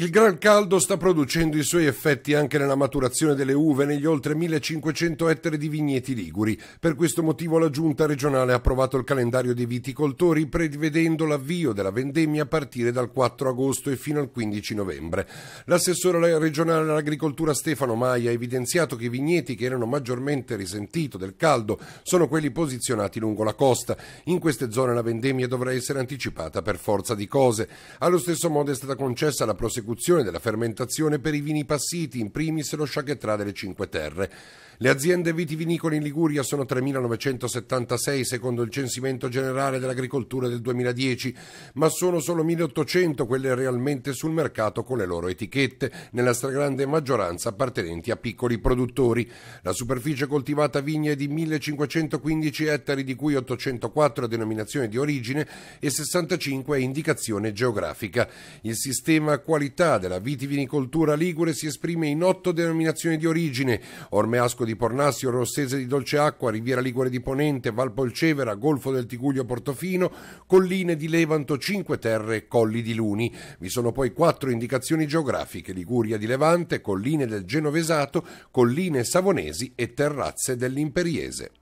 Il gran caldo sta producendo i suoi effetti anche nella maturazione delle uve negli oltre 1500 ettari di vigneti liguri. Per questo motivo la giunta regionale ha approvato il calendario dei viticoltori prevedendo l'avvio della vendemmia a partire dal 4 agosto e fino al 15 novembre. L'assessore regionale all'agricoltura Stefano Maia ha evidenziato che i vigneti che erano maggiormente risentiti del caldo sono quelli posizionati lungo la costa. In queste zone la vendemmia dovrà essere anticipata per forza di cose. Allo stesso modo è stata concessa la prosecuzione l'esecuzione della fermentazione per i vini passiti, in primis lo Chagetrà delle Cinque Terre. Le aziende vitivinicole in Liguria sono 3.976 secondo il censimento generale dell'agricoltura del 2010, ma sono solo 1.800 quelle realmente sul mercato con le loro etichette, nella stragrande maggioranza appartenenti a piccoli produttori. La superficie coltivata vigna è di 1.515 ettari, di cui 804 a denominazione di origine e 65 a indicazione geografica. Il sistema qualitativo peculiarità della vitivinicoltura ligure si esprime in otto denominazioni di origine: Ormeasco di Pornassio, Rossese di Dolceacqua, Riviera Ligure di Ponente, Valpolcevera, Golfo del Tiguglio Portofino, Colline di Levanto, Cinque Terre e Colli di Luni. Vi sono poi quattro indicazioni geografiche: Liguria di Levante, Colline del Genovesato, Colline Savonesi e Terrazze dell'Imperiese.